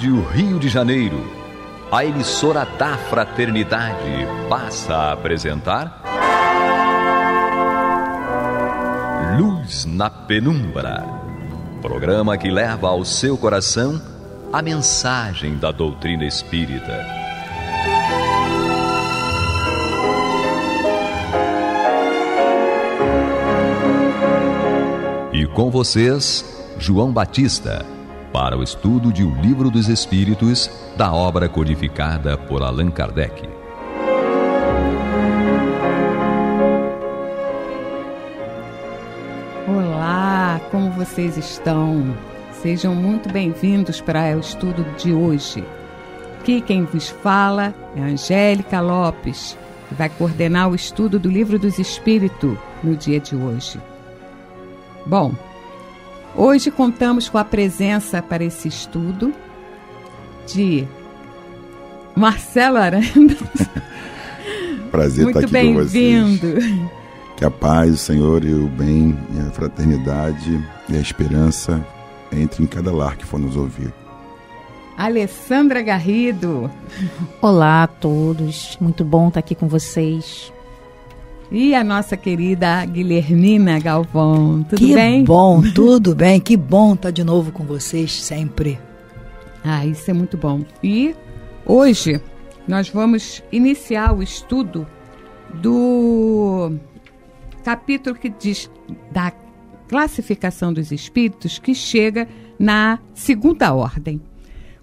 Rádio Rio de Janeiro, a emissora da Fraternidade passa a apresentar. Luz na Penumbra programa que leva ao seu coração a mensagem da doutrina espírita. E com vocês, João Batista para o estudo de O Livro dos Espíritos, da obra codificada por Allan Kardec. Olá, como vocês estão? Sejam muito bem-vindos para o estudo de hoje. Aqui quem vos fala é Angélica Lopes, que vai coordenar o estudo do Livro dos Espíritos no dia de hoje. Bom, Hoje contamos com a presença para esse estudo de Marcelo Aranda. Prazer Muito estar aqui com vocês. Vindo. Que a paz, o Senhor e o bem, e a fraternidade e a esperança entre em cada lar que for nos ouvir. Alessandra Garrido. Olá a todos, muito bom estar aqui com vocês e a nossa querida Guilhermina Galvão. Tudo que bem? Que bom, tudo bem. Que bom estar tá de novo com vocês sempre. Ah, isso é muito bom. E hoje nós vamos iniciar o estudo do capítulo que diz da classificação dos espíritos que chega na segunda ordem.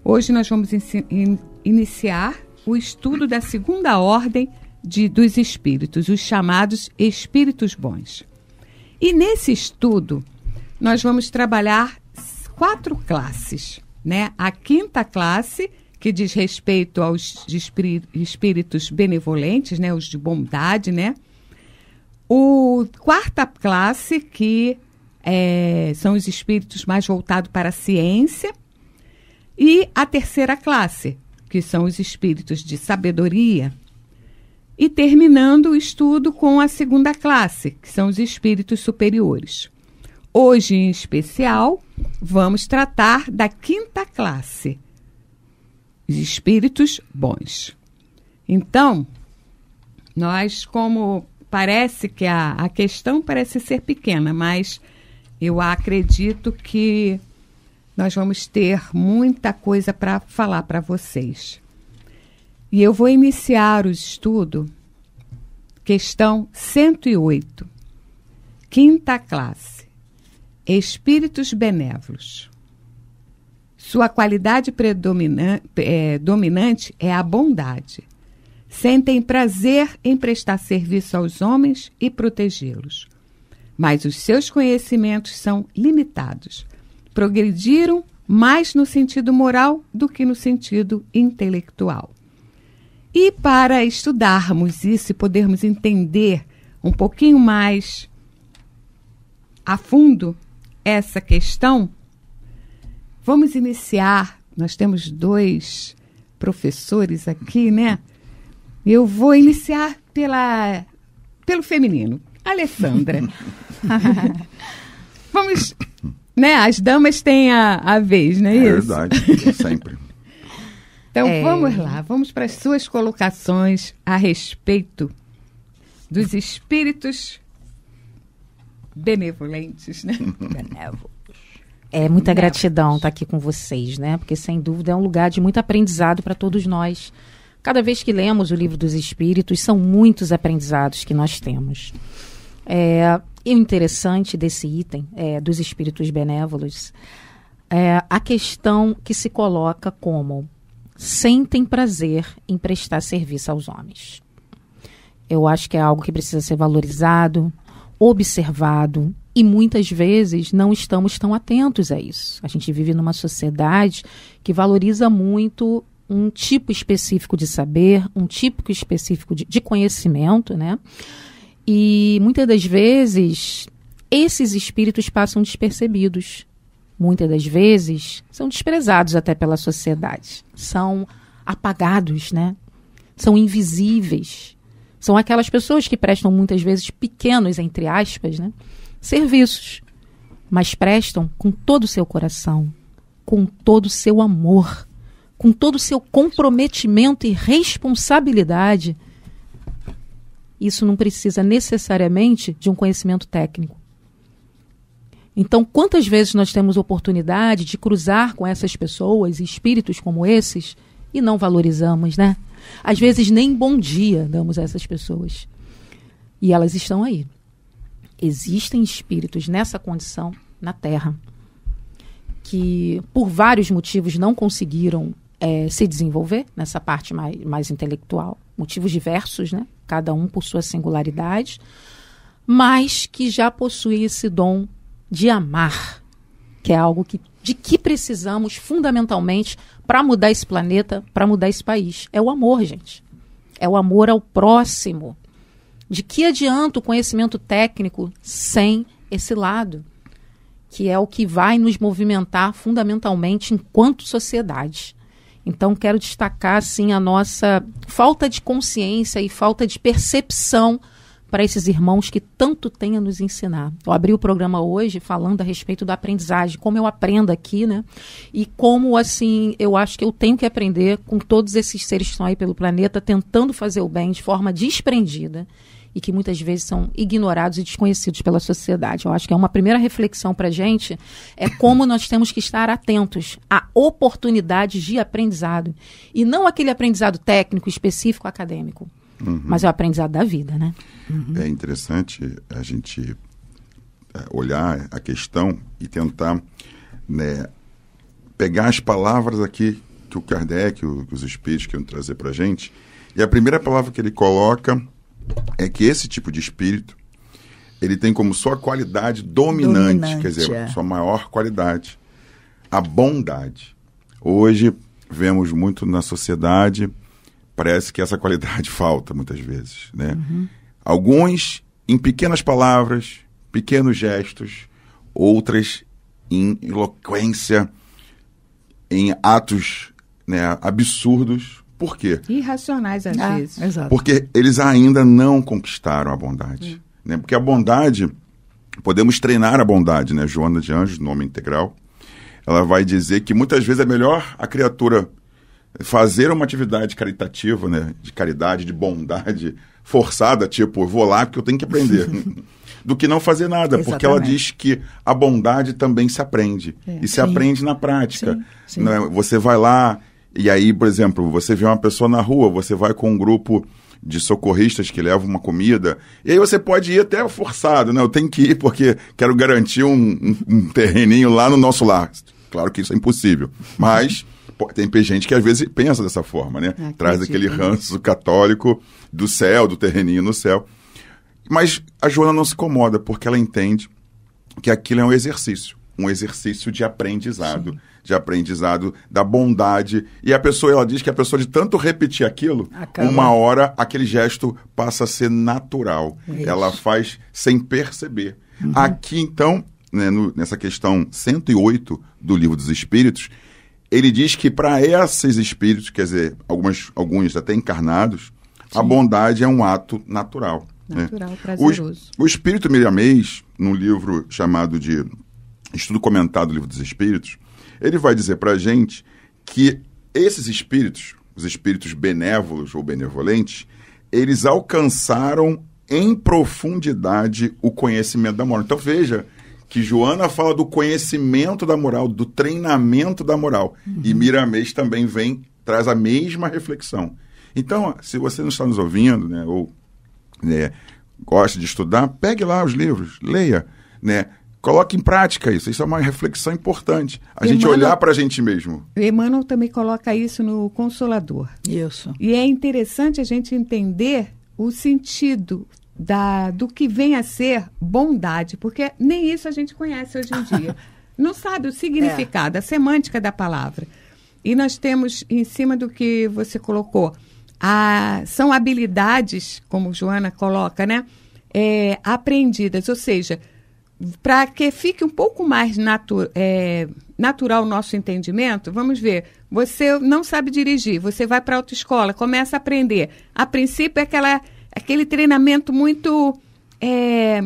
Hoje nós vamos in iniciar o estudo da segunda ordem de, dos espíritos, os chamados espíritos bons. E nesse estudo, nós vamos trabalhar quatro classes, né? A quinta classe, que diz respeito aos espíritos benevolentes, né? Os de bondade, né? O quarta classe, que é, são os espíritos mais voltados para a ciência. E a terceira classe, que são os espíritos de sabedoria, e terminando o estudo com a segunda classe, que são os espíritos superiores. Hoje, em especial, vamos tratar da quinta classe, os espíritos bons. Então, nós, como parece que a, a questão parece ser pequena, mas eu acredito que nós vamos ter muita coisa para falar para vocês. E eu vou iniciar o estudo, questão 108, quinta classe, Espíritos Benévolos. Sua qualidade predominante eh, é, dominante é a bondade. Sentem prazer em prestar serviço aos homens e protegê-los. Mas os seus conhecimentos são limitados. Progrediram mais no sentido moral do que no sentido intelectual. E para estudarmos isso e podermos entender um pouquinho mais a fundo essa questão, vamos iniciar. Nós temos dois professores aqui, né? Eu vou iniciar pela, pelo feminino, Alessandra. vamos, né? As damas têm a, a vez, não é, é isso? Verdade, é sempre. Então é... vamos lá, vamos para as suas colocações a respeito dos espíritos benevolentes, né? Benévolos. É muita gratidão estar tá aqui com vocês, né? Porque sem dúvida é um lugar de muito aprendizado para todos nós. Cada vez que lemos o livro dos Espíritos, são muitos aprendizados que nós temos. É, e o interessante desse item é, dos espíritos benévolos é a questão que se coloca como sentem prazer em prestar serviço aos homens. Eu acho que é algo que precisa ser valorizado, observado e muitas vezes não estamos tão atentos a isso. A gente vive numa sociedade que valoriza muito um tipo específico de saber, um tipo específico de, de conhecimento, né? E muitas das vezes esses espíritos passam despercebidos muitas das vezes, são desprezados até pela sociedade. São apagados, né? São invisíveis. São aquelas pessoas que prestam muitas vezes pequenos, entre aspas, né? serviços, mas prestam com todo o seu coração, com todo o seu amor, com todo o seu comprometimento e responsabilidade. Isso não precisa necessariamente de um conhecimento técnico. Então, quantas vezes nós temos oportunidade de cruzar com essas pessoas, espíritos como esses, e não valorizamos, né? Às vezes nem bom dia damos a essas pessoas. E elas estão aí. Existem espíritos nessa condição na Terra que, por vários motivos, não conseguiram é, se desenvolver nessa parte mais, mais intelectual. Motivos diversos, né? Cada um por sua singularidade, mas que já possui esse dom de amar, que é algo que, de que precisamos fundamentalmente para mudar esse planeta, para mudar esse país. É o amor, gente. É o amor ao próximo. De que adianta o conhecimento técnico sem esse lado, que é o que vai nos movimentar fundamentalmente enquanto sociedade. Então, quero destacar assim a nossa falta de consciência e falta de percepção para esses irmãos que tanto têm a nos ensinar. Eu abri o programa hoje falando a respeito da aprendizagem, como eu aprendo aqui, né? E como, assim, eu acho que eu tenho que aprender com todos esses seres que estão aí pelo planeta, tentando fazer o bem de forma desprendida e que muitas vezes são ignorados e desconhecidos pela sociedade. Eu acho que é uma primeira reflexão para a gente, é como nós temos que estar atentos a oportunidades de aprendizado, e não aquele aprendizado técnico, específico, acadêmico Uhum. Mas é o aprendizado da vida, né? Uhum. É interessante a gente é, olhar a questão e tentar né, pegar as palavras aqui que o Kardec, os espíritos querem trazer para a gente. E a primeira palavra que ele coloca é que esse tipo de espírito ele tem como sua qualidade dominante, dominante quer dizer, é. sua maior qualidade, a bondade. Hoje vemos muito na sociedade Parece que essa qualidade falta muitas vezes, né? Uhum. Alguns em pequenas palavras, pequenos gestos, outras em eloquência, em atos né, absurdos. Por quê? Irracionais às ah, vezes. Exato. Porque eles ainda não conquistaram a bondade. É. Né? Porque a bondade, podemos treinar a bondade, né? Joana de Anjos, nome integral, ela vai dizer que muitas vezes é melhor a criatura fazer uma atividade caritativa, né, de caridade, de bondade, forçada, tipo, eu vou lá porque eu tenho que aprender. do que não fazer nada, Exatamente. porque ela diz que a bondade também se aprende. É, e se sim. aprende na prática. Sim, sim. Né? Você vai lá, e aí, por exemplo, você vê uma pessoa na rua, você vai com um grupo de socorristas que levam uma comida, e aí você pode ir até forçado, né? Eu tenho que ir porque quero garantir um, um, um terreninho lá no nosso lar. Claro que isso é impossível, mas tem gente que às vezes pensa dessa forma, né? Acredito. Traz aquele né? ranço católico do céu, do terreninho no céu. Mas a Joana não se incomoda, porque ela entende que aquilo é um exercício um exercício de aprendizado, Sim. de aprendizado da bondade. E a pessoa, ela diz que a pessoa de tanto repetir aquilo, Acaba. uma hora aquele gesto passa a ser natural. É isso. Ela faz sem perceber. Uhum. Aqui então, né, no, nessa questão 108 do Livro dos Espíritos, ele diz que para esses espíritos, quer dizer, algumas, alguns até encarnados, Sim. a bondade é um ato natural. Né? Natural, né? prazeroso. O, o espírito Miriamês, num livro chamado de Estudo Comentado do Livro dos Espíritos, ele vai dizer para a gente que esses espíritos, os espíritos benévolos ou benevolentes, eles alcançaram em profundidade o conhecimento da morte. Então veja que Joana fala do conhecimento da moral, do treinamento da moral. Uhum. E Miramês também vem, traz a mesma reflexão. Então, se você não está nos ouvindo, né, ou né, gosta de estudar, pegue lá os livros, leia, né? Coloque em prática isso. Isso é uma reflexão importante. A Emmanuel, gente olhar para a gente mesmo. Emmanuel também coloca isso no Consolador. Isso. E é interessante a gente entender o sentido da, do que vem a ser bondade, porque nem isso a gente conhece hoje em dia. Não sabe o significado, é. a semântica da palavra. E nós temos, em cima do que você colocou, a, são habilidades, como Joana coloca, né? É, aprendidas, ou seja, para que fique um pouco mais natu é, natural o nosso entendimento, vamos ver. Você não sabe dirigir, você vai para a autoescola, começa a aprender. A princípio é aquela aquele treinamento muito. É,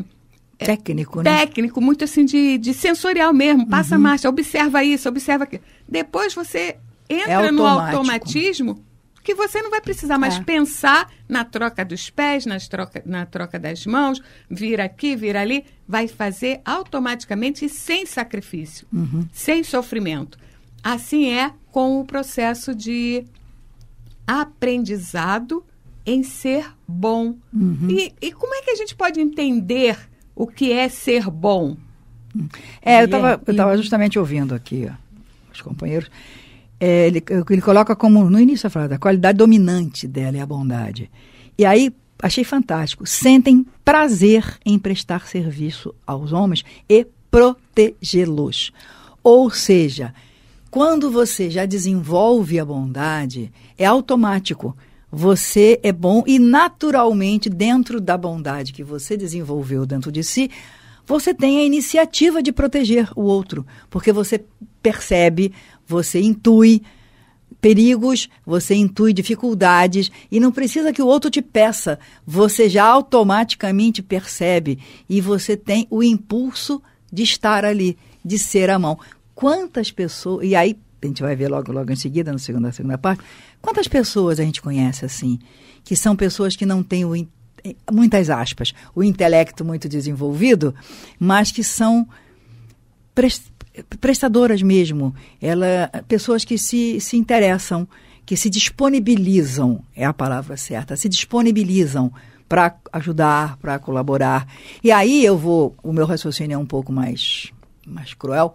técnico, né? Técnico, muito assim de, de sensorial mesmo. Passa uhum. marcha, observa isso, observa aquilo. Depois você é entra é no automatismo que você não vai precisar mais é. pensar na troca dos pés, nas troca, na troca das mãos, vir aqui, vir ali. Vai fazer automaticamente e sem sacrifício, uhum. sem sofrimento. Assim é com o processo de aprendizado em ser bom. Uhum. E, e como é que a gente pode entender o que é ser bom? É, eu estava justamente ouvindo aqui ó, os companheiros. É, ele, ele coloca como, no início a frase, a qualidade dominante dela é a bondade. E aí, achei fantástico. Sentem prazer em prestar serviço aos homens e protegê-los. Ou seja, quando você já desenvolve a bondade, é automático você é bom e naturalmente, dentro da bondade que você desenvolveu dentro de si, você tem a iniciativa de proteger o outro, porque você percebe, você intui perigos, você intui dificuldades e não precisa que o outro te peça, você já automaticamente percebe e você tem o impulso de estar ali, de ser a mão. Quantas pessoas, e aí a gente vai ver logo, logo em seguida, na segunda, na segunda parte, quantas pessoas a gente conhece assim, que são pessoas que não têm o, eh, muitas aspas, o intelecto muito desenvolvido, mas que são prestadoras mesmo, ela, pessoas que se, se interessam, que se disponibilizam, é a palavra certa, se disponibilizam para ajudar, para colaborar. E aí eu vou, o meu raciocínio é um pouco mais, mais cruel,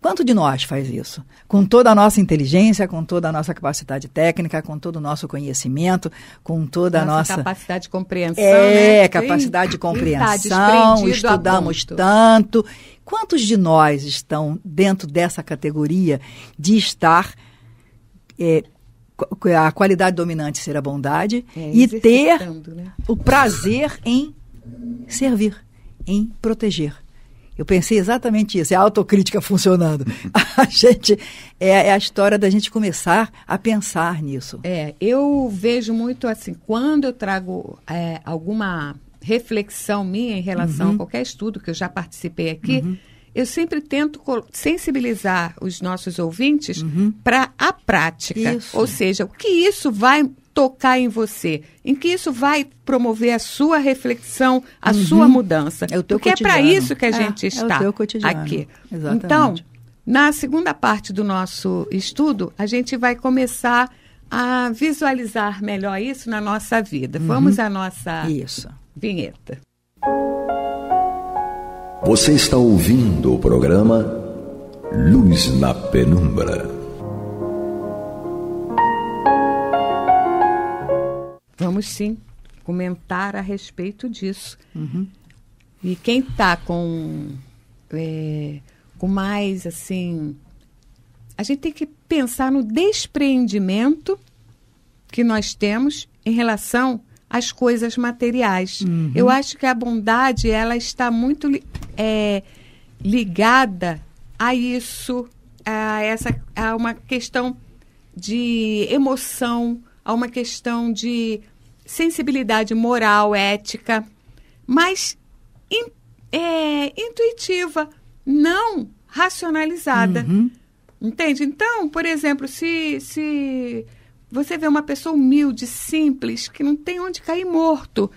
Quanto de nós faz isso? Com toda a nossa inteligência, com toda a nossa capacidade técnica, com todo o nosso conhecimento, com toda nossa a nossa capacidade de compreensão. É, né? capacidade de compreensão, estudamos tanto. Quantos de nós estão dentro dessa categoria de estar é, a qualidade dominante ser a bondade é, e ter né? o prazer em servir, em proteger? Eu pensei exatamente isso, é a autocrítica funcionando. Uhum. a gente é, é, a história da gente começar a pensar nisso. É, eu vejo muito assim, quando eu trago é, alguma reflexão minha em relação uhum. a qualquer estudo que eu já participei aqui, uhum. eu sempre tento sensibilizar os nossos ouvintes uhum. para a prática. Isso. Ou seja, o que isso vai tocar em você, em que isso vai promover a sua reflexão, a uhum. sua mudança. É o teu Porque é cotidiano. é para isso que a é, gente é, está é o teu cotidiano. aqui. Exatamente. Então, na segunda parte do nosso estudo, a gente vai começar a visualizar melhor isso na nossa vida. Uhum. Vamos à nossa isso. vinheta. Você está ouvindo o programa Luz na Penumbra. Vamos sim comentar a respeito disso. Uhum. E quem está com, é, com mais assim. A gente tem que pensar no despreendimento que nós temos em relação às coisas materiais. Uhum. Eu acho que a bondade ela está muito é, ligada a isso, a essa, a uma questão de emoção, a uma questão de sensibilidade moral, ética, mas in, é, intuitiva, não racionalizada. Uhum. Entende? Então, por exemplo, se, se você vê uma pessoa humilde, simples, que não tem onde cair morto,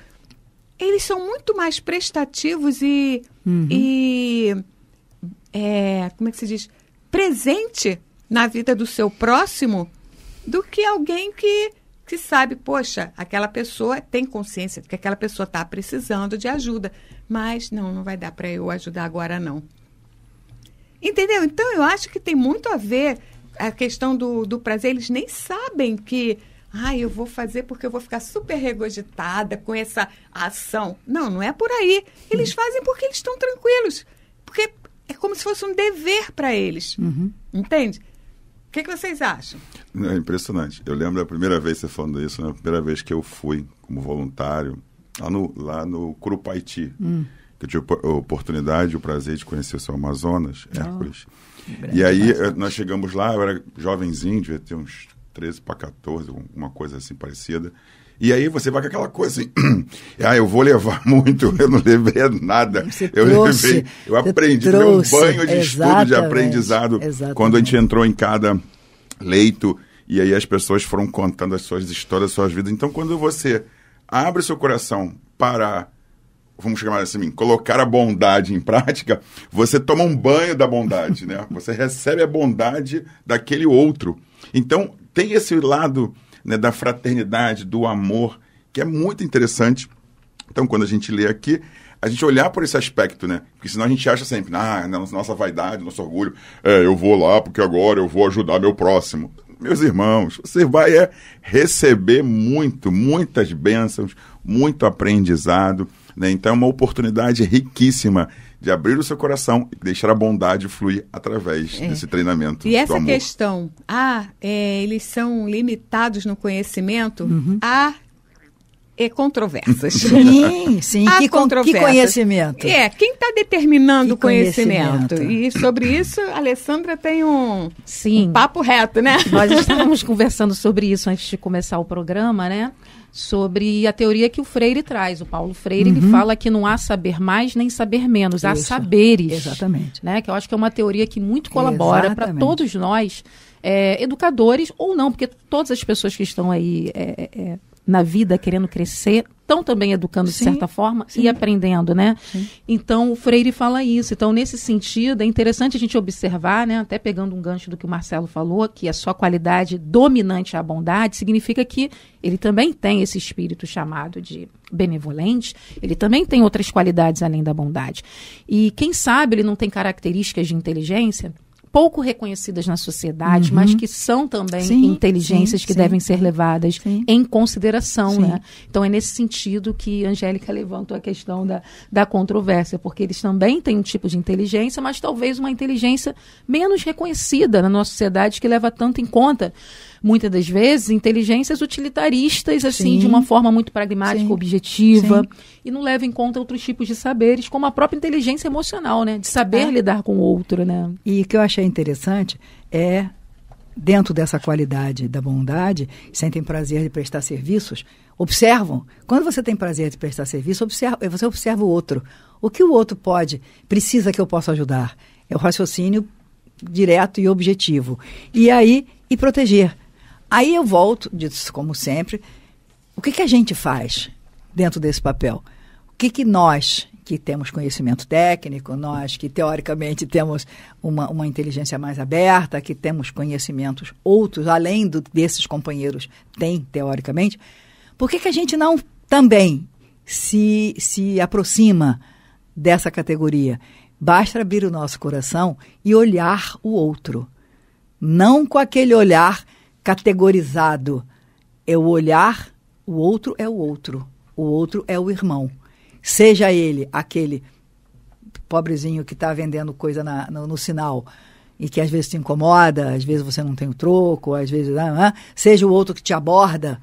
eles são muito mais prestativos e. Uhum. e é, como é que se diz? Presente na vida do seu próximo do que alguém que se sabe, poxa, aquela pessoa tem consciência de que aquela pessoa está precisando de ajuda, mas não, não vai dar para eu ajudar agora não. Entendeu? Então eu acho que tem muito a ver a questão do, do prazer. Eles nem sabem que, ah, eu vou fazer porque eu vou ficar super regurgitada com essa ação. Não, não é por aí. Eles fazem porque eles estão tranquilos. Porque é como se fosse um dever para eles. Uhum. Entende? O que, que, vocês acham? É impressionante. Eu lembro da primeira vez você falando isso, né? a primeira vez que eu fui como voluntário lá no, lá no Curupaiti, hum. que eu tive a oportunidade, o prazer de conhecer o seu Amazonas, oh, Hércules. Oh, e aí nós chegamos lá, eu era jovenzinho, devia ter uns 13 para 14, alguma coisa assim parecida. E aí você vai com aquela coisa assim, ah, eu vou levar muito, eu não levei nada. Você eu trouxe, levei, eu aprendi, foi um banho de estudo, de aprendizado, exatamente. quando a gente entrou em cada leito, e aí as pessoas foram contando as suas histórias, as suas vidas. Então, quando você abre seu coração para vamos chamar assim, colocar a bondade em prática, você toma um banho da bondade, né? Você recebe a bondade daquele outro. Então, tem esse lado né, da fraternidade, do amor, que é muito interessante. Então, quando a gente lê aqui, a gente olhar por esse aspecto, né? Porque senão a gente acha sempre, ah, né, nossa vaidade, nosso orgulho, é, eu vou lá porque agora eu vou ajudar meu próximo. Meus irmãos, você vai é, receber muito, muitas bênçãos, muito aprendizado. Né? Então, é uma oportunidade riquíssima de abrir o seu coração e deixar a bondade fluir através é. desse treinamento. E essa questão, ah, é, eles são limitados no conhecimento, uhum. há é, Sim, sim. Há que, controvérsias. que conhecimento? É, quem está determinando o conhecimento? conhecimento? E sobre isso, a Alessandra tem um, sim. um papo reto, né? Nós estávamos conversando sobre isso antes de começar o programa, né? sobre a teoria que o Freire traz. O Paulo Freire uhum. ele fala que não há saber mais nem saber menos, há saberes. Exatamente. Né? Que eu acho que é uma teoria que muito colabora para todos nós, é, educadores ou não, porque todas as pessoas que estão aí é, é, é na vida querendo crescer estão também educando sim, de certa forma sim. e aprendendo, né? Sim. Então o Freire fala isso. Então nesse sentido é interessante a gente observar, né? Até pegando um gancho do que o Marcelo falou, que a sua qualidade dominante à é bondade significa que ele também tem esse espírito chamado de benevolente. Ele também tem outras qualidades além da bondade. E quem sabe ele não tem características de inteligência pouco reconhecidas na sociedade, uhum. mas que são também sim, inteligências sim, que sim. devem ser levadas em consideração. Né? Então é nesse sentido que Angélica levantou a questão da, da controvérsia, porque eles também têm um tipo de inteligência, mas talvez uma inteligência menos reconhecida na nossa sociedade que leva tanto em conta muitas das vezes, inteligências utilitaristas, assim, Sim. de uma forma muito pragmática, Sim. objetiva, Sim. e não leva em conta outros tipos de saberes, como a própria inteligência emocional, né? De saber é. lidar com o outro, né? E o que eu achei interessante é, dentro dessa qualidade da bondade, sentem prazer de prestar serviços, observam. Quando você tem prazer de prestar serviço, observa, eh, você observa o outro. O que o outro pode, precisa que eu possa ajudar? É o raciocínio direto e objetivo. E aí, e proteger. Aí eu volto, como sempre, o que, que a gente faz dentro desse papel? O que, que nós, que temos conhecimento técnico, nós que teoricamente temos uma, uma inteligência mais aberta, que temos conhecimentos outros, além do, desses companheiros tem teoricamente, por que, que a gente não também se, se aproxima dessa categoria? Basta abrir o nosso coração e olhar o outro. Não com aquele olhar categorizado. É o olhar, o outro é o outro, o outro é o irmão. Seja ele aquele pobrezinho que está vendendo coisa na, no, no, sinal e que às vezes te incomoda, às vezes você não tem o troco, às vezes. Ah, ah, seja o outro que te aborda,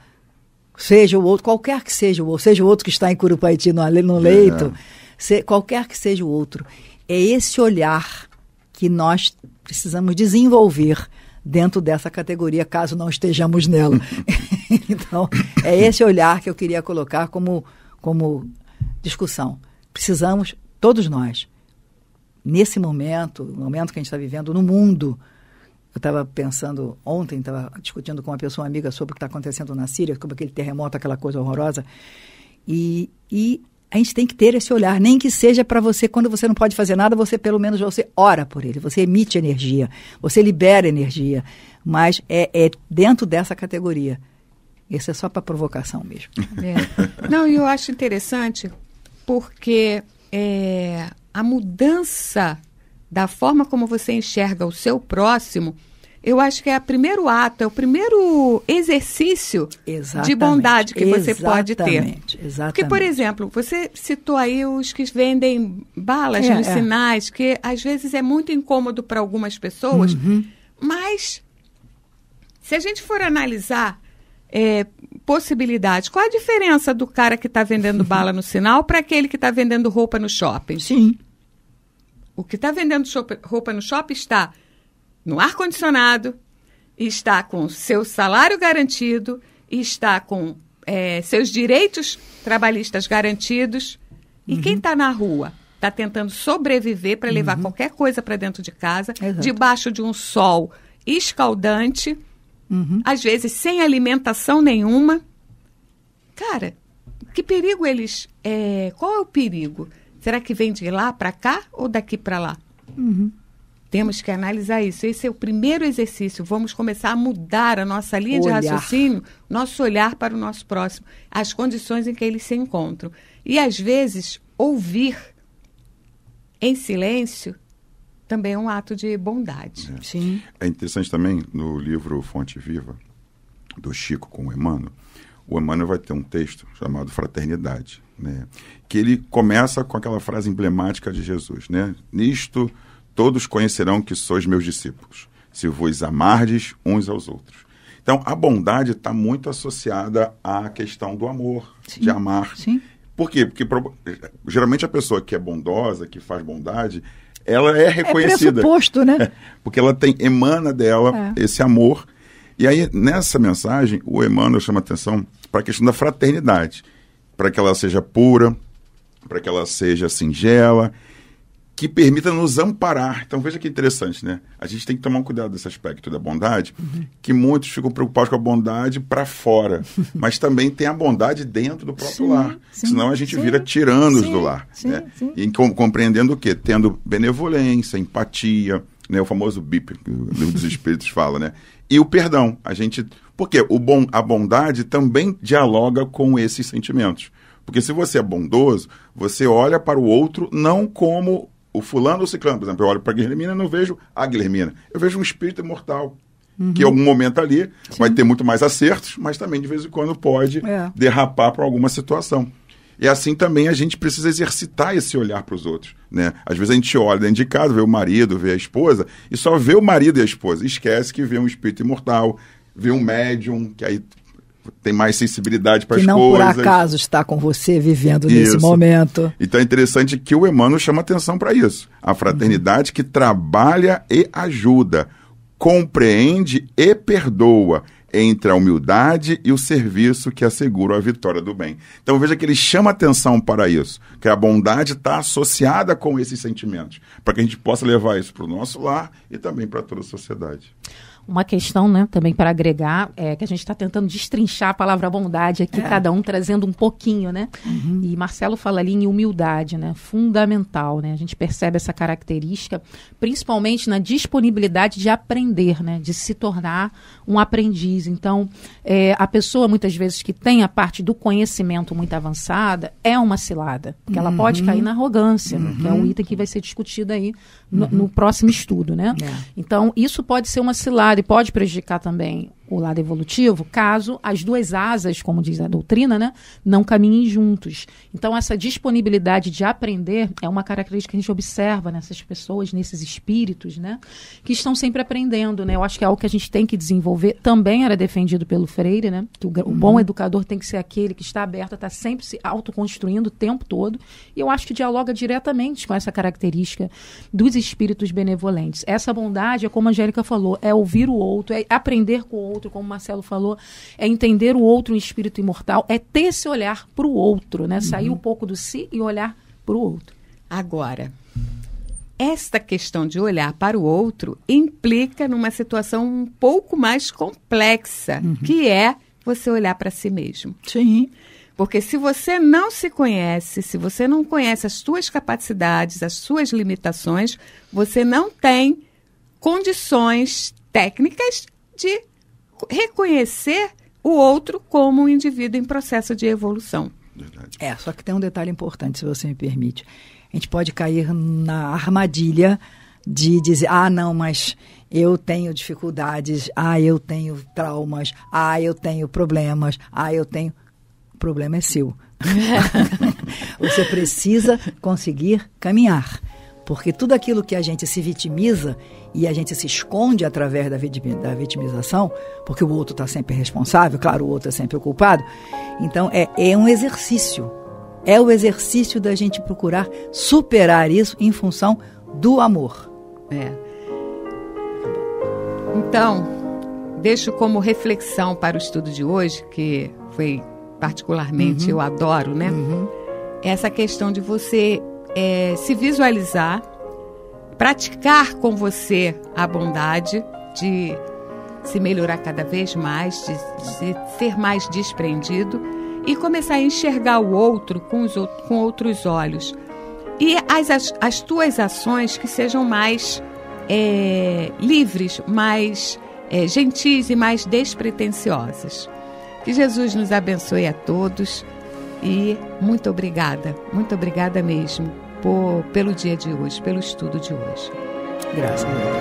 seja o outro, qualquer que seja o outro, seja o outro que está em Curupaiti no, no é. leito, uhum. se, qualquer que seja o outro. É esse olhar que nós precisamos desenvolver dentro dessa categoria, caso não estejamos nela. então, é esse olhar que eu queria colocar como, como discussão. Precisamos, todos nós, nesse momento, no momento que a gente está vivendo no mundo, eu estava pensando ontem, estava discutindo com uma pessoa amiga sobre o que está acontecendo na Síria, sobre aquele terremoto, aquela coisa horrorosa, e, e a gente tem que ter esse olhar, nem que seja para você, quando você não pode fazer nada, você pelo menos você ora por ele, você emite energia, você libera energia, mas é, é dentro dessa categoria. Isso é só para provocação mesmo. É. Não, eu acho interessante porque é, a mudança da forma como você enxerga o seu próximo eu acho que é o primeiro ato, é o primeiro exercício exatamente, de bondade que você pode ter. Exatamente. Porque, por exemplo, você citou aí os que vendem balas é, nos é. sinais, que às vezes é muito incômodo para algumas pessoas, uhum. mas se a gente for analisar é, possibilidades, qual a diferença do cara que está vendendo bala no sinal para aquele que está vendendo roupa no shopping? Sim. O que está vendendo roupa no shopping está no ar-condicionado, está com seu salário garantido, está com é, seus direitos trabalhistas garantidos. E uhum. quem está na rua está tentando sobreviver para levar uhum. qualquer coisa para dentro de casa, Exato. debaixo de um sol escaldante, uhum. às vezes sem alimentação nenhuma. Cara, que perigo eles. É, qual é o perigo? Será que vem de lá para cá ou daqui para lá? Uhum. Temos que analisar isso. Esse é o primeiro exercício. Vamos começar a mudar a nossa linha olhar. de raciocínio, nosso olhar para o nosso próximo, as condições em que eles se encontram. E às vezes, ouvir em silêncio também é um ato de bondade. É. Sim. É interessante também no livro Fonte Viva do Chico com o Emmanuel, o Emmanuel vai ter um texto chamado Fraternidade, né? Que ele começa com aquela frase emblemática de Jesus, né? Nisto todos conhecerão que sois meus discípulos, se vos amardes uns aos outros. Então, a bondade está muito associada à questão do amor, Sim. de amar. Sim. Por quê? Porque geralmente a pessoa que é bondosa, que faz bondade, ela é reconhecida. É pressuposto, né? Porque ela tem, emana dela é. esse amor. E aí, nessa mensagem, o Emmanuel chama atenção para a questão da fraternidade. Para que ela seja pura, para que ela seja singela, que permita nos amparar. Então veja que interessante, né? A gente tem que tomar um cuidado desse aspecto da bondade, uhum. que muitos ficam preocupados com a bondade para fora, mas também tem a bondade dentro do próprio sim, lar. Sim, Senão a gente sim, vira tiranos do lar, né? E com, compreendendo o quê? Tendo benevolência, empatia, né? O famoso bip que o livro dos espíritos fala, né? E o perdão, a gente, porque o bom, a bondade também dialoga com esses sentimentos. Porque se você é bondoso, você olha para o outro não como o fulano ou ciclano. Por exemplo, eu olho para a Guilhermina e não vejo a Guilhermina. Eu vejo um espírito imortal. Uhum. Que em uhum. algum momento ali Sim. vai ter muito mais acertos, mas também de vez em quando pode é. derrapar para alguma situação. E assim também a gente precisa exercitar esse olhar para os outros. Né? Às vezes a gente olha dentro de casa, vê o marido, vê a esposa, e só vê o marido e a esposa. Esquece que vê um espírito imortal, vê um médium, que aí tem mais sensibilidade para as coisas. Que não por acaso está com você vivendo isso. nesse momento. Então é interessante que o Emmanuel chama atenção para isso. A fraternidade uhum. que trabalha e ajuda, compreende e perdoa entre a humildade e o serviço que assegura a vitória do bem. Então veja que ele chama atenção para isso, que a bondade está associada com esses sentimentos, para que a gente possa levar isso para o nosso lar e também para toda a sociedade. Uma questão, né, também para agregar, é que a gente está tentando destrinchar a palavra bondade aqui, é. cada um trazendo um pouquinho, né? Uhum. E Marcelo fala ali em humildade, né? Fundamental, né? A gente percebe essa característica, principalmente na disponibilidade de aprender, né? De se tornar um aprendiz. Então, é, a pessoa, muitas vezes, que tem a parte do conhecimento muito avançada, é uma cilada, porque uhum. ela pode uhum. cair na arrogância, uhum. que é um uhum. item que vai ser discutido aí no, uhum. no próximo estudo, né? É. Então, isso pode ser uma cilada e pode prejudicar também o lado evolutivo, caso as duas asas, como diz a doutrina, né, não caminhem juntos. Então, essa disponibilidade de aprender é uma característica que a gente observa nessas pessoas, nesses espíritos, né, que estão sempre aprendendo. Né? Eu acho que é algo que a gente tem que desenvolver. Também era defendido pelo Freire, né, que o, o bom uhum. educador tem que ser aquele que está aberto, está sempre se autoconstruindo o tempo todo. E eu acho que dialoga diretamente com essa característica dos espíritos benevolentes. Essa bondade, é como a Angélica falou, é ouvir o outro, é aprender com o outro outro, como o Marcelo falou, é entender o outro em espírito imortal, é ter esse olhar para o outro, né? Sair uhum. um pouco do si e olhar para o outro. Agora, esta questão de olhar para o outro implica numa situação um pouco mais complexa, uhum. que é você olhar para si mesmo. Sim. Porque se você não se conhece, se você não conhece as suas capacidades, as suas limitações, você não tem condições técnicas de reconhecer o outro como um indivíduo em processo de evolução. Verdade. É, só que tem um detalhe importante, se você me permite. A gente pode cair na armadilha de dizer, ah, não, mas eu tenho dificuldades, ah, eu tenho traumas, ah, eu tenho problemas, ah, eu tenho. O problema é seu. você precisa conseguir caminhar. Porque tudo aquilo que a gente se vitimiza e a gente se esconde através da, da vitimização, porque o outro está sempre responsável, claro, o outro é sempre o culpado. Então, é, é um exercício. É o exercício da gente procurar superar isso em função do amor. É. Então, deixo como reflexão para o estudo de hoje, que foi particularmente uhum. eu adoro, né? Uhum. Essa questão de você é, se visualizar, praticar com você a bondade de se melhorar cada vez mais, de, de ser mais desprendido e começar a enxergar o outro com, os, com outros olhos. E as, as, as tuas ações que sejam mais é, livres, mais é, gentis e mais despretensiosas. Que Jesus nos abençoe a todos. E muito obrigada, muito obrigada mesmo por, pelo dia de hoje, pelo estudo de hoje. Graças a Deus.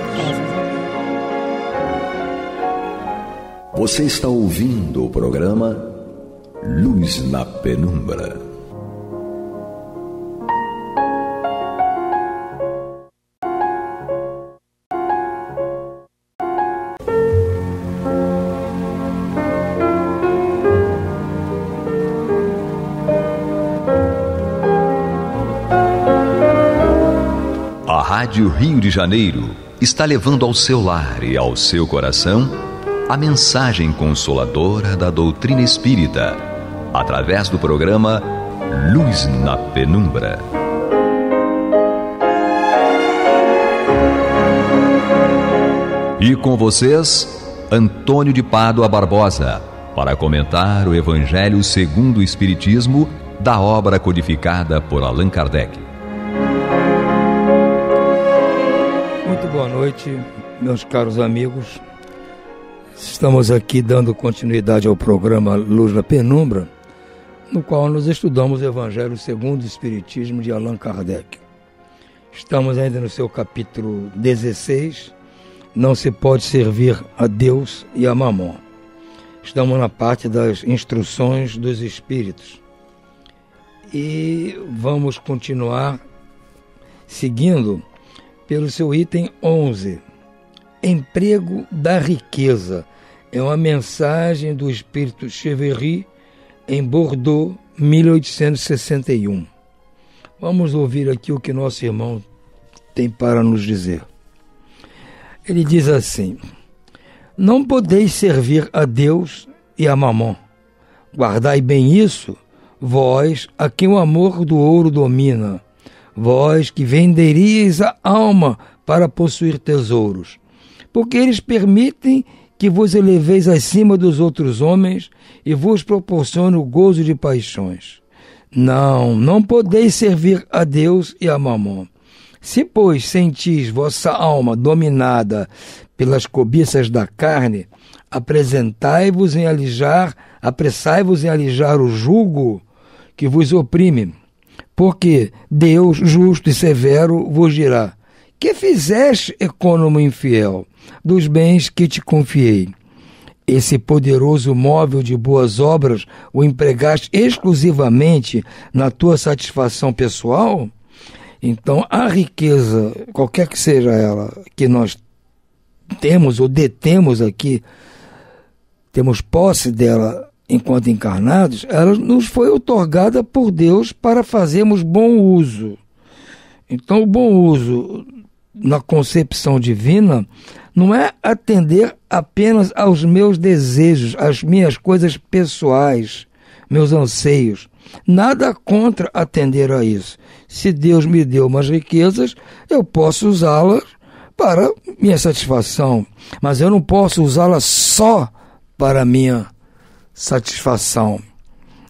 Você está ouvindo o programa Luz na Penumbra. Rádio Rio de Janeiro está levando ao seu lar e ao seu coração a mensagem consoladora da doutrina espírita, através do programa Luz na Penumbra. E com vocês, Antônio de Pádua Barbosa, para comentar o Evangelho segundo o Espiritismo da obra codificada por Allan Kardec. noite, meus caros amigos. Estamos aqui dando continuidade ao programa Luz na Penumbra, no qual nós estudamos o Evangelho segundo o Espiritismo de Allan Kardec. Estamos ainda no seu capítulo 16, Não se pode servir a Deus e a Mamon. Estamos na parte das instruções dos Espíritos. E vamos continuar seguindo pelo seu item 11. Emprego da riqueza é uma mensagem do espírito Cheverry em Bordeaux, 1861. Vamos ouvir aqui o que nosso irmão tem para nos dizer. Ele diz assim: Não podeis servir a Deus e a Mamon. Guardai bem isso, vós, a quem o amor do ouro domina, vós que venderíeis a alma para possuir tesouros, porque eles permitem que vos eleveis acima dos outros homens e vos proporcione o gozo de paixões. Não, não podeis servir a Deus e a Mamon. Se, pois, sentis vossa alma dominada pelas cobiças da carne, apresentai-vos em alijar, apressai-vos em alijar o jugo que vos oprime, porque Deus, justo e severo, vos dirá: Que fizeste, econômo infiel, dos bens que te confiei? Esse poderoso móvel de boas obras o empregaste exclusivamente na tua satisfação pessoal? Então, a riqueza, qualquer que seja ela, que nós temos ou detemos aqui, temos posse dela enquanto encarnados, ela nos foi otorgada por Deus para fazermos bom uso. Então, o bom uso na concepção divina não é atender apenas aos meus desejos, às minhas coisas pessoais, meus anseios. Nada contra atender a isso. Se Deus me deu umas riquezas, eu posso usá-las para minha satisfação, mas eu não posso usá-las só para minha satisfação.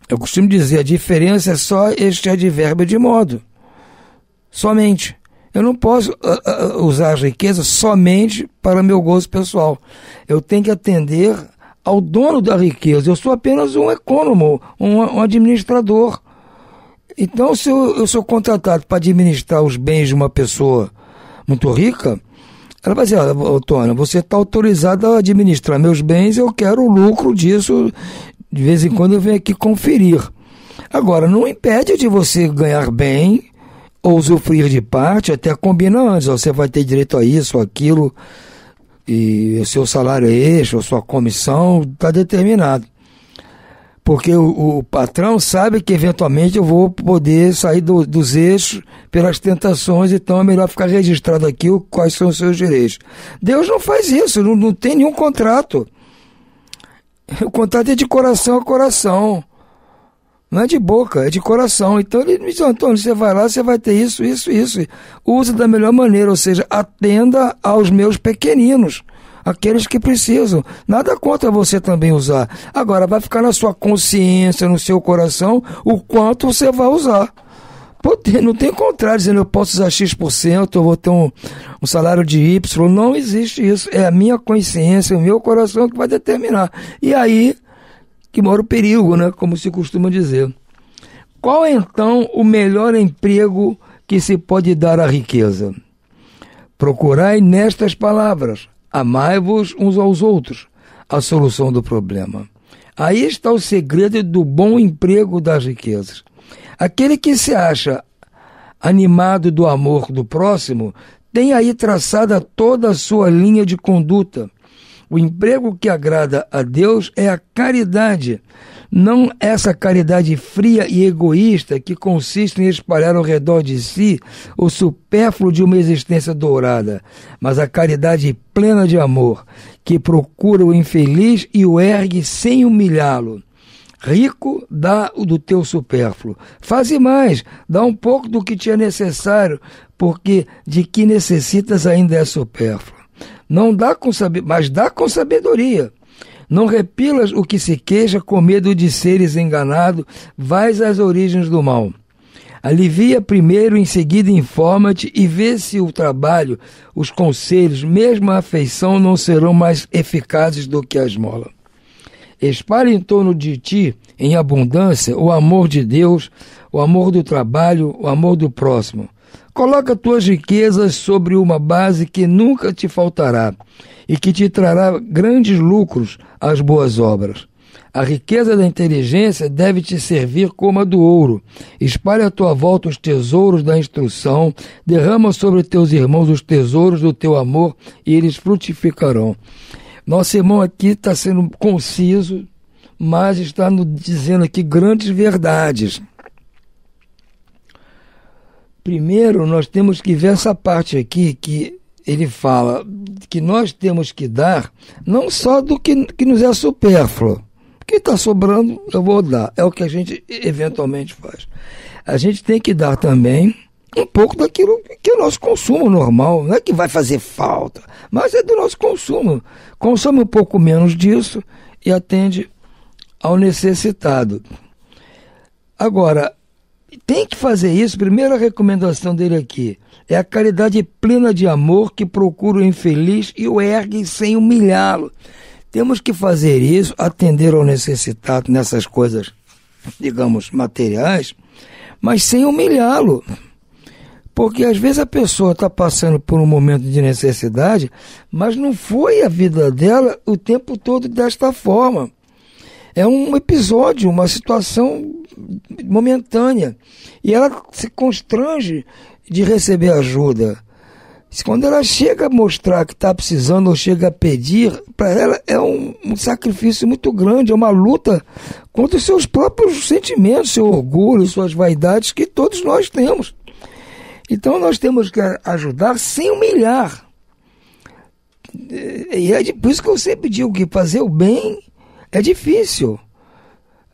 Eu costumo dizer, a diferença é só este advérbio de modo. Somente. Eu não posso uh, uh, usar a riqueza somente para meu gozo pessoal. Eu tenho que atender ao dono da riqueza. Eu sou apenas um econômico, um, um, administrador. Então, se eu, eu sou contratado para administrar os bens de uma pessoa muito rica, ela vai assim, dizer, olha, Tônia, você está autorizado a administrar meus bens, eu quero o lucro disso, de vez em quando eu venho aqui conferir. Agora, não impede de você ganhar bem ou usufruir de parte, até combina antes, você vai ter direito a isso, aquilo, e o seu salário é este, ou sua comissão, está determinado porque o, o, patrão sabe que eventualmente eu vou poder sair do, dos eixos pelas tentações, então é melhor ficar registrado aqui o, quais são os seus direitos. Deus não faz isso, não, não tem nenhum contrato. O contrato é de coração a coração. Não é de boca, é de coração. Então ele me diz, Antônio, você vai lá, você vai ter isso, isso, isso. Usa da melhor maneira, ou seja, atenda aos meus pequeninos aqueles que precisam. Nada contra você também usar. Agora, vai ficar na sua consciência, no seu coração, o quanto você vai usar. não tem contrário dizendo eu posso usar X%, eu vou ter um, um salário de Y. Não existe isso. É a minha consciência, o meu coração que vai determinar. E aí que mora o perigo, né? Como se costuma dizer. Qual é então o melhor emprego que se pode dar à riqueza? Procurai nestas palavras Amai-vos uns aos outros a solução do problema. Aí está o segredo do bom emprego das riquezas. Aquele que se acha animado do amor do próximo tem aí traçada toda a sua linha de conduta o emprego que agrada a Deus é a caridade, não essa caridade fria e egoísta que consiste em espalhar ao redor de si o supérfluo de uma existência dourada, mas a caridade plena de amor, que procura o infeliz e o ergue sem humilhá-lo. Rico, dá o do teu supérfluo. Faze mais, dá um pouco do que te é necessário, porque de que necessitas ainda é supérfluo não dá com mas dá com sabedoria. Não repilas o que se queixa com medo de seres enganado, vais às origens do mal. Alivia primeiro, em seguida informa-te e vê se o trabalho, os conselhos, mesmo a afeição não serão mais eficazes do que a esmola. Espalhe em torno de ti, em abundância, o amor de Deus, o amor do trabalho, o amor do próximo. Coloca tuas riquezas sobre uma base que nunca te faltará e que te trará grandes lucros às boas obras. A riqueza da inteligência deve te servir como a do ouro. Espalha à tua volta os tesouros da instrução, derrama sobre teus irmãos os tesouros do teu amor e eles frutificarão. Nosso irmão aqui está sendo conciso, mas está nos dizendo aqui grandes verdades. Primeiro, nós temos que ver essa parte aqui que ele fala que nós temos que dar não só do que, que nos é supérfluo. O que está sobrando, eu vou dar. É o que a gente eventualmente faz. A gente tem que dar também um pouco daquilo que é o nosso consumo normal. Não é que vai fazer falta, mas é do nosso consumo. Consome um pouco menos disso e atende ao necessitado. Agora, tem que fazer isso. Primeira recomendação dele aqui é a caridade plena de amor que procura o infeliz e o ergue sem humilhá-lo. Temos que fazer isso, atender ao necessitado nessas coisas, digamos, materiais, mas sem humilhá-lo. Porque às vezes a pessoa está passando por um momento de necessidade, mas não foi a vida dela o tempo todo desta forma. É um episódio, uma situação momentânea. E ela se constrange de receber ajuda. Quando ela chega a mostrar que está precisando ou chega a pedir, para ela é um, um, sacrifício muito grande, é uma luta contra os seus próprios sentimentos, seu orgulho, suas vaidades, que todos nós temos. Então nós temos que ajudar sem humilhar. E é por isso que eu sempre digo que fazer o bem é difícil.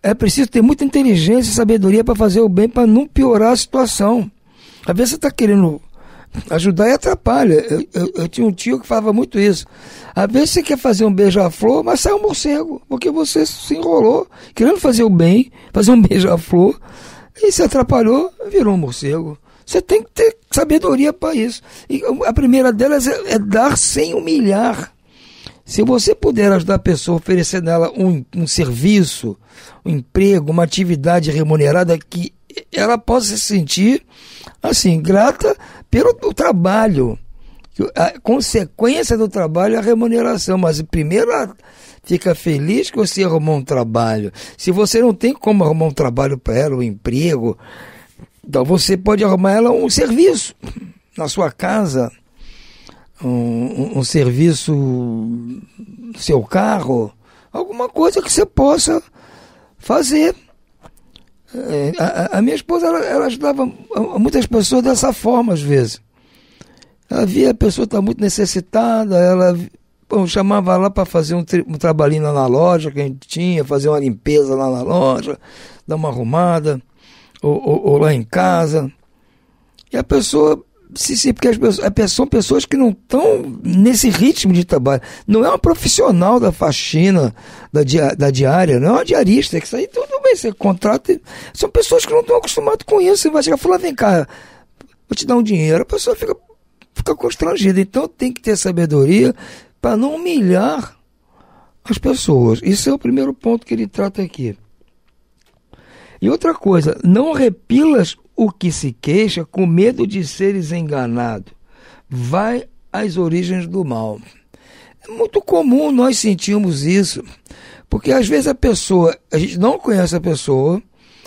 É preciso ter muita inteligência e sabedoria para fazer o bem, para não piorar a situação. Às vezes você está querendo ajudar e atrapalha. Eu, eu, eu, tinha um tio que falava muito isso. Às vezes você quer fazer um beija-flor, mas sai um morcego, porque você se enrolou, querendo fazer o bem, fazer um beija-flor, e se atrapalhou, virou um morcego. Você tem que ter sabedoria para isso. E a primeira delas é, é dar sem humilhar. Se você puder ajudar a pessoa oferecendo ela um, um serviço, um emprego, uma atividade remunerada que ela possa se sentir assim grata pelo trabalho. A consequência do trabalho é a remuneração, mas primeiro ela ah, fica feliz que você arrumou um trabalho. Se você não tem como arrumar um trabalho para ela, um emprego, então você pode arrumar ela um serviço na sua casa um, um serviço no seu carro, alguma coisa que você possa fazer. É, a, a, minha esposa ela, ela, ajudava muitas pessoas dessa forma às vezes. Ela via a pessoa estar tá muito necessitada, ela bom, chamava lá para fazer um, um trabalhinho lá na loja que a gente tinha, fazer uma limpeza lá na loja, dar uma arrumada, ou, ou, ou lá em casa. E a pessoa sim sim porque as pessoas, são pessoas que não estão nesse ritmo de trabalho. Não é uma profissional da faxina, da, dia, da diária, não é uma diarista, que isso aí tudo bem, você contrata. São pessoas que não estão acostumadas com isso. Você vai chegar e falar, vem cá, vou te dar um dinheiro. A pessoa fica, fica constrangida. Então tem que ter sabedoria para não humilhar as pessoas. Isso é o primeiro ponto que ele trata aqui. E outra coisa, não repilas o que se queixa com medo de seres enganado. Vai às origens do mal. É muito comum nós sentirmos isso, porque às vezes a pessoa, a gente não conhece a pessoa,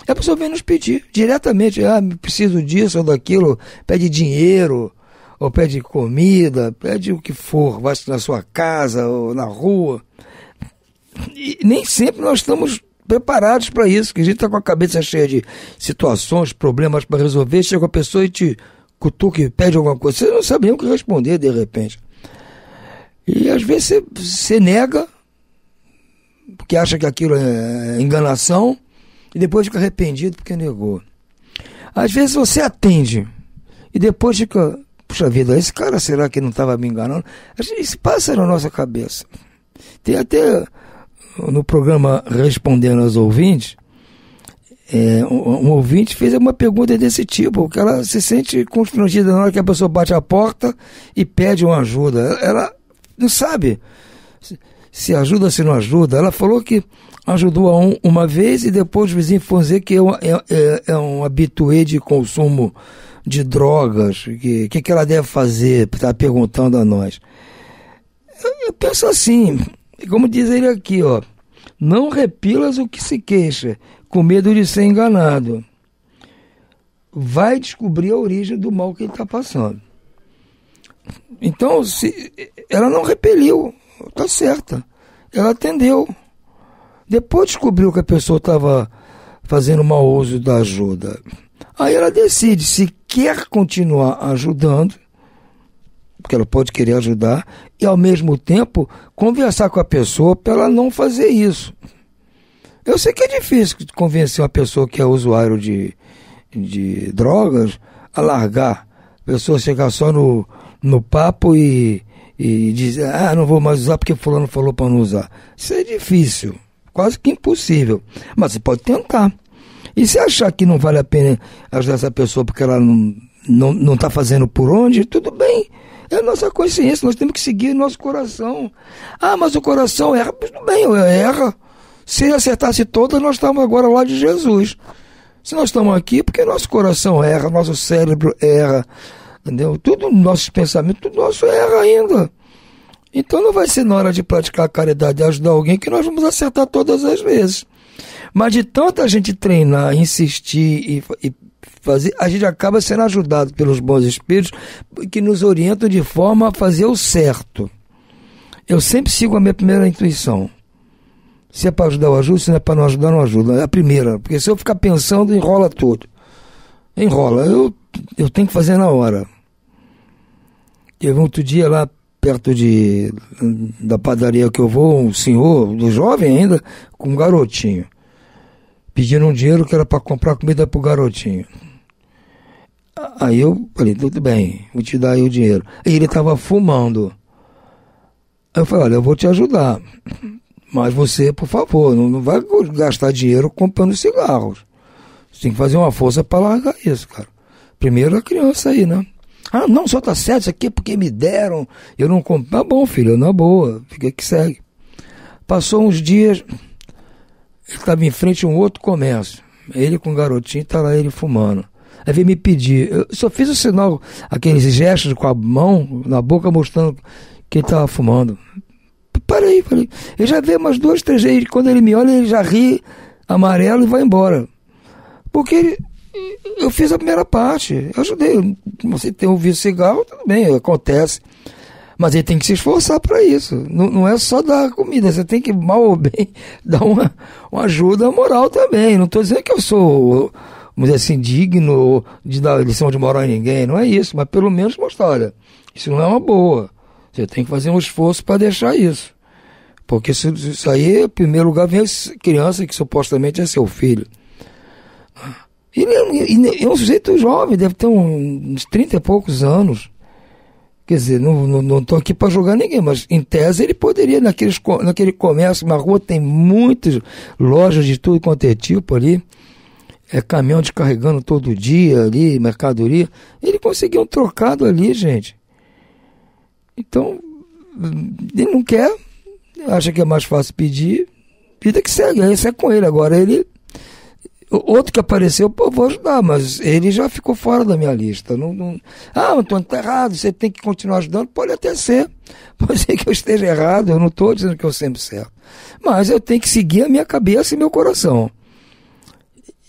a pessoa vem nos pedir diretamente, ah, preciso disso ou daquilo, pede dinheiro, ou pede comida, pede o que for, vai na sua casa ou na rua. E nem sempre nós estamos preparados para isso, que a gente está com a cabeça cheia de situações, problemas para resolver, chega uma pessoa e te cutuca e pede alguma coisa, você não sabe nem o que responder de repente. E às vezes você, você nega, porque acha que aquilo é, é enganação, e depois fica arrependido porque negou. Às vezes você atende, e depois fica, puxa vida, esse cara será que não estava me enganando? Isso passa na nossa cabeça. Tem até no programa Respondendo aos Ouvintes, é, um, um, ouvinte fez uma pergunta desse tipo, que ela se sente constrangida na hora que a pessoa bate a porta e pede uma ajuda. Ela, não sabe se, ajuda ajuda, se não ajuda. Ela falou que ajudou a um, uma vez e depois o vizinho foi dizer que é, é, é, é um habituê de consumo de drogas. O que, que, que ela deve fazer? Está perguntando a nós. Eu, eu penso assim, e como diz ele aqui, ó, não repilas o que se queixa, com medo de ser enganado. Vai descobrir a origem do mal que ele está passando. Então, se ela não repeliu, tá certa. Ela atendeu. Depois descobriu que a pessoa estava fazendo mau uso da ajuda. Aí ela decide se quer continuar ajudando porque ela pode querer ajudar, e ao mesmo tempo conversar com a pessoa para ela não fazer isso. Eu sei que é difícil convencer uma pessoa que é usuário de, de drogas a largar. A pessoa chegar só no, no papo e, e dizer, ah, não vou mais usar porque fulano falou para não usar. Isso é difícil, quase que impossível. Mas você pode tentar. E se achar que não vale a pena ajudar essa pessoa porque ela não não está fazendo por onde, tudo bem. É a nossa consciência, nós temos que seguir nosso coração. Ah, mas o coração erra. Tudo bem, erra. Se ele acertasse todas, nós estamos agora lá de Jesus. Se nós estamos aqui, é porque nosso coração erra, nosso cérebro erra, entendeu? Tudo nossos pensamentos, tudo nosso erra ainda. Então não vai ser na hora de praticar caridade e ajudar alguém que nós vamos acertar todas as vezes. Mas de tanta gente treinar, insistir e, e fazer, a gente acaba sendo ajudado pelos bons espíritos que nos orientam de forma a fazer o certo. Eu sempre sigo a minha primeira intuição. Se é para ajudar, eu ajudo. Se não é para não ajudar, não ajuda. É a primeira. Porque se eu ficar pensando, enrola tudo. Enrola. Eu, eu tenho que fazer na hora. Teve outro dia lá perto de, da padaria que eu vou, um senhor, um jovem ainda, com um garotinho. Pedindo um dinheiro que era para comprar comida para o garotinho. Aí eu falei, tudo bem, vou te dar aí o dinheiro. E ele estava fumando. Aí eu falei, olha, eu vou te ajudar. Mas você, por favor, não, não vai gastar dinheiro comprando cigarros. Você tem que fazer uma força para largar isso, cara. Primeiro a criança aí, né? Ah, não, só tá certo isso aqui porque me deram. Eu não comprei. Tá bom, filho, na boa. Fica que segue. Passou uns dias, ele estava em frente a um outro comércio. Ele com o garotinho, tá lá ele fumando. Aí veio me pedir. Eu só fiz o sinal, aqueles gestos com a mão, na boca, mostrando que ele estava fumando. Parei, falei. Eu já vi umas duas, três vezes. Quando ele me olha, ele já ri amarelo e vai embora. Porque ele, eu fiz a primeira parte. Eu ajudei. Você tem ouvido cigarro, tudo bem, acontece. Mas ele tem que se esforçar para isso. Não, não, é só dar comida, você tem que, mal ou bem, dar uma, uma ajuda moral também. Não estou dizendo que eu sou vamos dizer assim, digno de dar lição de moral a ninguém. Não é isso, mas pelo menos mostrar, olha, isso não é uma boa. Você tem que fazer um esforço para deixar isso. Porque isso, isso aí, em primeiro lugar, vem a criança que supostamente é seu filho. ele é um sujeito jovem, deve ter uns 30 e poucos anos. Quer dizer, não estou não, não aqui para julgar ninguém, mas em tese ele poderia, naqueles, naquele comércio, na rua tem muitas lojas de tudo quanto é tipo ali é, caminhão descarregando todo dia ali, mercadoria. Ele conseguiu um trocado ali, gente. Então, ele não quer, acha que é mais fácil pedir, vida que segue, Isso é com ele. Agora ele. Outro que apareceu, pô, vou ajudar, mas ele já ficou fora da minha lista. Não, não... Ah, Antônio, tá errado, você tem que continuar ajudando. Pode até ser. Pode ser que eu esteja errado, eu não estou dizendo que eu sempre certo. Mas eu tenho que seguir a minha cabeça e meu coração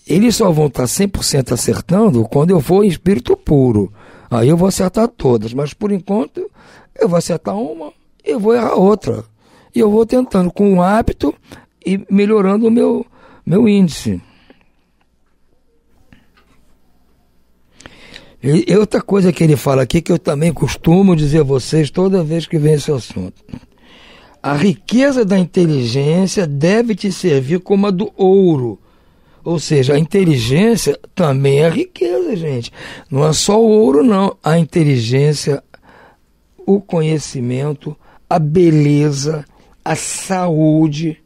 eles só vão tá estar 100% acertando quando eu for em espírito puro. Aí eu vou acertar todas, mas por enquanto eu vou acertar uma, eu vou errar outra. E eu vou tentando com o hábito e melhorando o meu, meu índice. E outra coisa que ele fala aqui, que eu também costumo dizer a vocês toda vez que vem esse assunto. A riqueza da inteligência deve te servir como a do ouro ou seja, a inteligência também é riqueza, gente. Não é só o ouro, não. A inteligência, o conhecimento, a beleza, a saúde,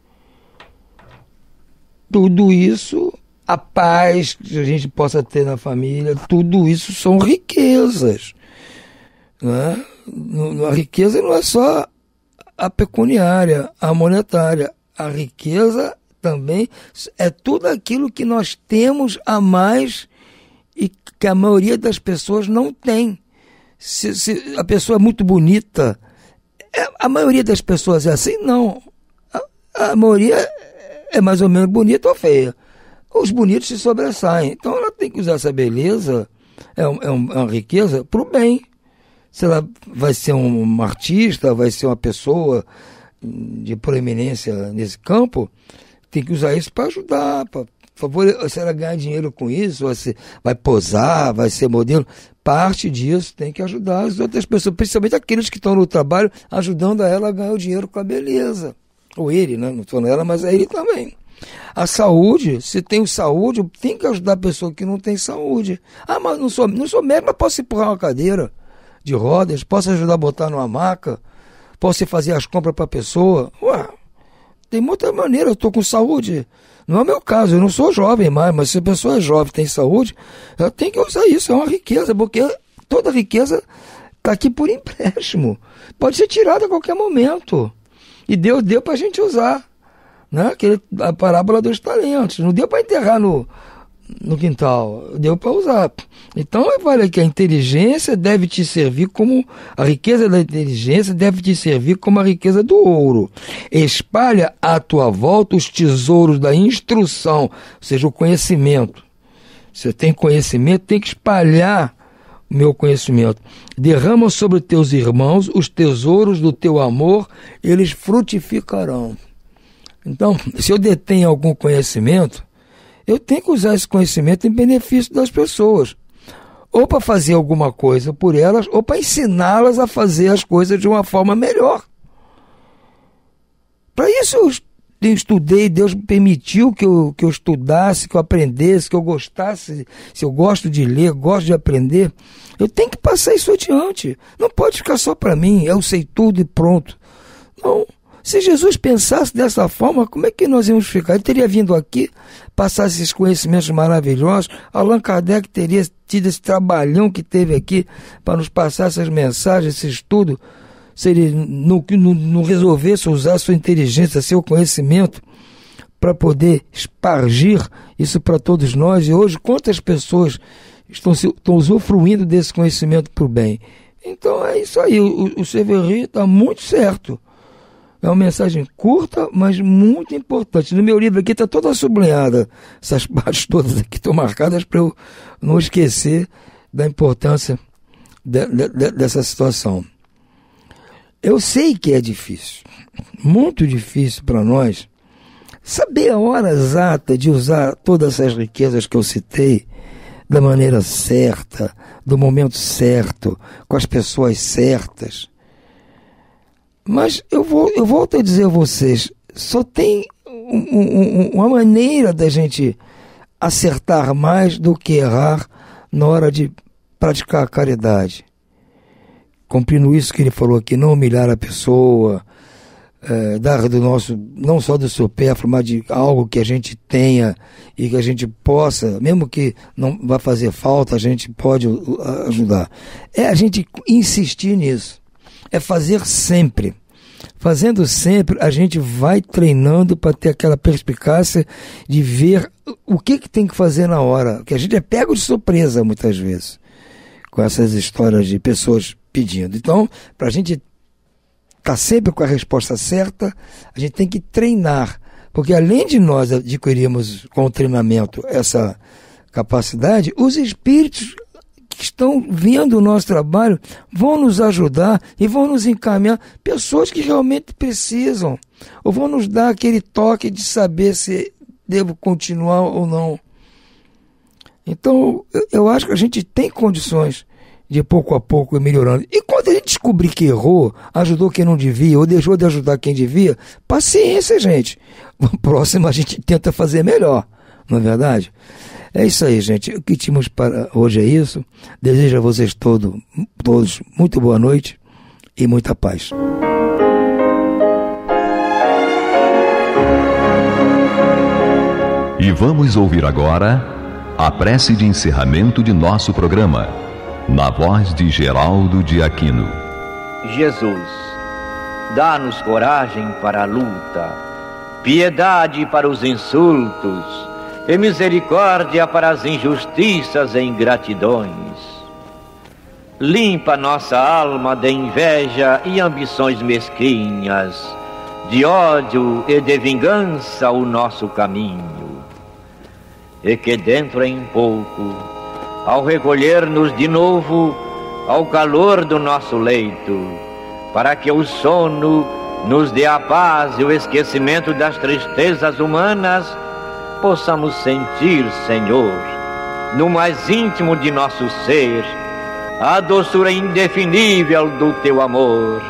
tudo isso, a paz que a gente possa ter na família, tudo isso são riquezas. Né? A riqueza não é só a pecuniária, a monetária. A riqueza também é tudo aquilo que nós temos a mais e que a maioria das pessoas não tem. Se, se a pessoa é muito bonita, é, a maioria das pessoas é assim? Não. A, a maioria é mais ou menos bonita ou feia. Os bonitos se sobressaem. Então ela tem que usar essa beleza, é, um, é, é uma riqueza, para o bem. Se ela vai ser uma artista, vai ser uma pessoa de proeminência nesse campo, tem que usar isso para ajudar, para favor, se ela ganhar dinheiro com isso, você vai posar, vai ser modelo. Parte disso tem que ajudar as outras pessoas, principalmente aqueles que estão no trabalho, ajudando ela a ganhar o dinheiro com a beleza. Ou ele, né? Não estou nela, mas é ele também. A saúde, se tem saúde, tem que ajudar a pessoa que não tem saúde. Ah, mas não sou, não sou médico, mas posso empurrar uma cadeira de rodas, posso ajudar a botar numa maca, posso fazer as compras para a pessoa. Ué, tem muita maneira, eu estou com saúde. Não é o meu caso, eu não sou jovem mais, mas se a pessoa é jovem tem saúde, ela tem que usar isso, é uma riqueza, porque toda riqueza está aqui por empréstimo. Pode ser tirada a qualquer momento. E Deus deu para a gente usar. Né? Aquele, a parábola dos talentos. Não deu para enterrar no, no quintal, deu para usar. Então eu falei que a inteligência deve te servir como a riqueza da inteligência deve te servir como a riqueza do ouro. Espalha à tua volta os tesouros da instrução, ou seja, o conhecimento. Você tem conhecimento, tem que espalhar o meu conhecimento. Derrama sobre teus irmãos os tesouros do teu amor, eles frutificarão. Então, se eu detenho algum conhecimento, eu tenho que usar esse conhecimento em benefício das pessoas. Ou para fazer alguma coisa por elas, ou para ensiná-las a fazer as coisas de uma forma melhor. Para isso eu estudei, Deus permitiu que eu, que eu estudasse, que eu aprendesse, que eu gostasse. Se eu gosto de ler, gosto de aprender, eu tenho que passar isso adiante. Não pode ficar só para mim, eu sei tudo e pronto. Não. Se Jesus pensasse dessa forma, como é que nós íamos ficar? Ele teria vindo aqui, passar esses conhecimentos maravilhosos. Allan Kardec teria tido esse trabalhão que teve aqui para nos passar essas mensagens, esse estudo. Se ele não, não, não resolvesse usar sua inteligência, seu conhecimento, para poder espargir isso para todos nós. E hoje, quantas pessoas estão, estão usufruindo desse conhecimento para o bem? Então é isso aí. O, o Severino está muito certo. É uma mensagem curta, mas muito importante. No meu livro aqui está toda sublinhada. Essas partes todas aqui estão marcadas para eu não esquecer da importância de, de, de, dessa situação. Eu sei que é difícil, muito difícil para nós, saber a hora exata de usar todas essas riquezas que eu citei da maneira certa, do momento certo, com as pessoas certas. Mas eu, vou, eu volto a dizer a vocês, só tem um, um, uma maneira da gente acertar mais do que errar na hora de praticar a caridade. Compreendo isso que ele falou aqui, não humilhar a pessoa, é, dar do nosso, não só do supérfluo, mas de algo que a gente tenha e que a gente possa, mesmo que não vá fazer falta, a gente pode ajudar. É a gente insistir nisso é fazer sempre. Fazendo sempre, a gente vai treinando para ter aquela perspicácia de ver o que, que tem que fazer na hora. Que a gente é pego de surpresa muitas vezes com essas histórias de pessoas pedindo. Então, para a gente estar tá sempre com a resposta certa, a gente tem que treinar. Porque além de nós adquirirmos com o treinamento essa capacidade, os espíritos que estão vendo o nosso trabalho vão nos ajudar e vão nos encaminhar pessoas que realmente precisam, ou vão nos dar aquele toque de saber se devo continuar ou não. Então, eu acho que a gente tem condições de pouco a pouco melhorando. E quando ele descobrir que errou, ajudou quem não devia ou deixou de ajudar quem devia, paciência, gente. próximo a gente tenta fazer melhor, não é verdade? É isso aí, gente. O que tínhamos para hoje é isso. Desejo a vocês todo, todos muito boa noite e muita paz. E vamos ouvir agora a prece de encerramento de nosso programa, na voz de Geraldo de Aquino. Jesus, dá-nos coragem para a luta, piedade para os insultos e misericórdia para as injustiças e ingratidões. Limpa nossa alma de inveja e ambições mesquinhas, de ódio e de vingança o nosso caminho. E que dentro em pouco, ao recolher-nos de novo ao calor do nosso leito, para que o sono nos dê a paz e o esquecimento das tristezas humanas, possamos sentir, Senhor, no mais íntimo de nosso ser, a doçura indefinível do teu amor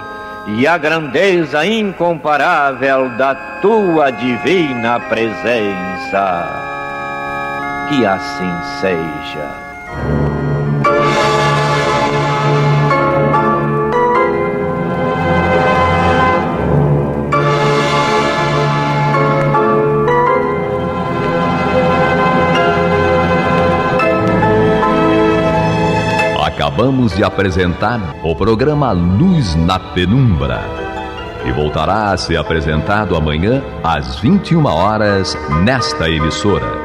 e a grandeza incomparável da tua divina presença. Que assim seja. Acabamos de apresentar o programa Luz na Penumbra. E voltará a ser apresentado amanhã às 21 horas nesta emissora.